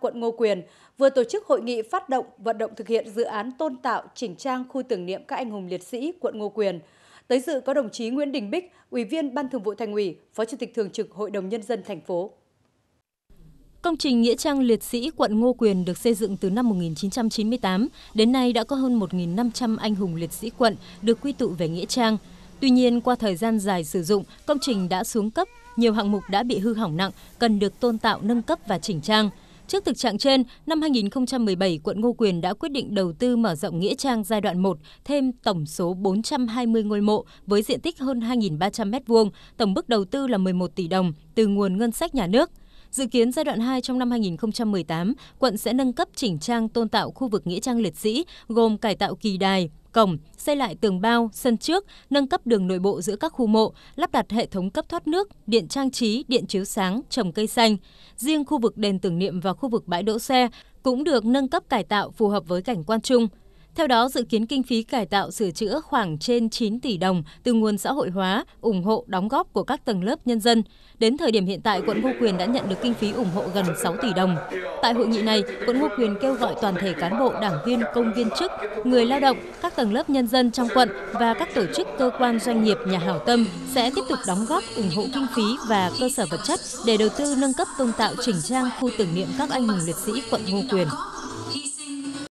quận Ngô Quyền vừa tổ chức hội nghị phát động vận động thực hiện dự án tôn tạo chỉnh trang khu tưởng niệm các anh hùng liệt sĩ quận Ngô Quyền. Tới dự có đồng chí Nguyễn Đình Bích, Ủy viên Ban Thường vụ Thành ủy, Phó Chủ tịch Thường trực Hội đồng Nhân dân thành phố. Công trình Nghĩa trang Liệt sĩ quận Ngô Quyền được xây dựng từ năm 1998, đến nay đã có hơn 1.500 anh hùng liệt sĩ quận được quy tụ về Nghĩa trang. Tuy nhiên, qua thời gian dài sử dụng, công trình đã xuống cấp, nhiều hạng mục đã bị hư hỏng nặng, cần được tôn tạo nâng cấp và chỉnh trang – Trước thực trạng trên, năm 2017, quận Ngô Quyền đã quyết định đầu tư mở rộng Nghĩa Trang giai đoạn 1 thêm tổng số 420 ngôi mộ với diện tích hơn 2.300 m2, tổng mức đầu tư là 11 tỷ đồng từ nguồn ngân sách nhà nước. Dự kiến giai đoạn 2 trong năm 2018, quận sẽ nâng cấp chỉnh trang tôn tạo khu vực nghĩa trang liệt sĩ, gồm cải tạo kỳ đài, cổng, xây lại tường bao, sân trước, nâng cấp đường nội bộ giữa các khu mộ, lắp đặt hệ thống cấp thoát nước, điện trang trí, điện chiếu sáng, trồng cây xanh. Riêng khu vực đền tưởng niệm và khu vực bãi đỗ xe cũng được nâng cấp cải tạo phù hợp với cảnh quan chung. Theo đó, dự kiến kinh phí cải tạo sửa chữa khoảng trên 9 tỷ đồng từ nguồn xã hội hóa, ủng hộ, đóng góp của các tầng lớp nhân dân. Đến thời điểm hiện tại, quận Ngô Quyền đã nhận được kinh phí ủng hộ gần 6 tỷ đồng. Tại hội nghị này, quận Ngô Quyền kêu gọi toàn thể cán bộ, đảng viên, công viên chức, người lao động, các tầng lớp nhân dân trong quận và các tổ chức, cơ quan, doanh nghiệp, nhà hảo tâm sẽ tiếp tục đóng góp ủng hộ kinh phí và cơ sở vật chất để đầu tư nâng cấp tôn tạo chỉnh trang khu tưởng niệm các anh hùng liệt sĩ quận Ngô Quyền.